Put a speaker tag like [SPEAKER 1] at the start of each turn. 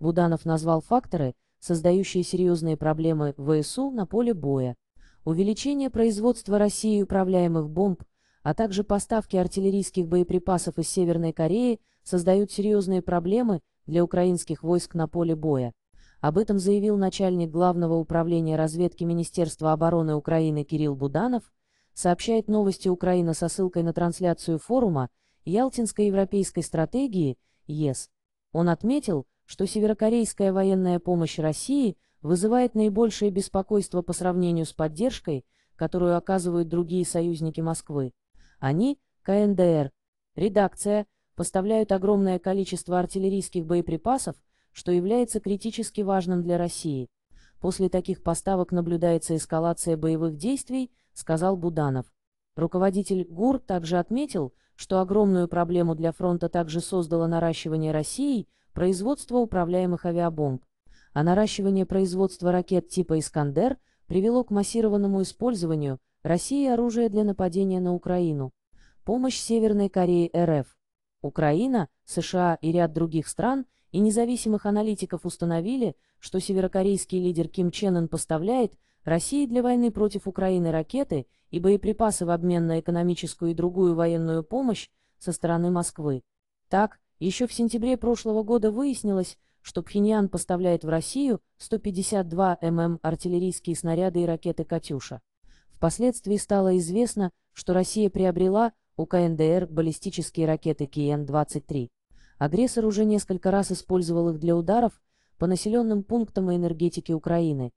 [SPEAKER 1] Буданов назвал факторы, создающие серьезные проблемы ВСУ на поле боя, увеличение производства России управляемых бомб, а также поставки артиллерийских боеприпасов из Северной Кореи создают серьезные проблемы для украинских войск на поле боя. Об этом заявил начальник Главного управления разведки Министерства обороны Украины Кирилл Буданов, сообщает новости Украина со ссылкой на трансляцию форума Ялтинской европейской стратегии ЕС. Он отметил, что северокорейская военная помощь России вызывает наибольшее беспокойство по сравнению с поддержкой, которую оказывают другие союзники Москвы. Они, КНДР, редакция, поставляют огромное количество артиллерийских боеприпасов, что является критически важным для России. После таких поставок наблюдается эскалация боевых действий, сказал Буданов. Руководитель ГУР также отметил, что огромную проблему для фронта также создало наращивание России – производства управляемых авиабомб, а наращивание производства ракет типа «Искандер» привело к массированному использованию России оружия для нападения на Украину. Помощь Северной Кореи РФ. Украина, США и ряд других стран и независимых аналитиков установили, что северокорейский лидер Ким Чен Ын поставляет России для войны против Украины ракеты и боеприпасы в обмен на экономическую и другую военную помощь со стороны Москвы. Так, еще в сентябре прошлого года выяснилось, что Пхеньян поставляет в Россию 152 мм артиллерийские снаряды и ракеты «Катюша». Впоследствии стало известно, что Россия приобрела у КНДР баллистические ракеты КН-23. Агрессор уже несколько раз использовал их для ударов по населенным пунктам и энергетике Украины,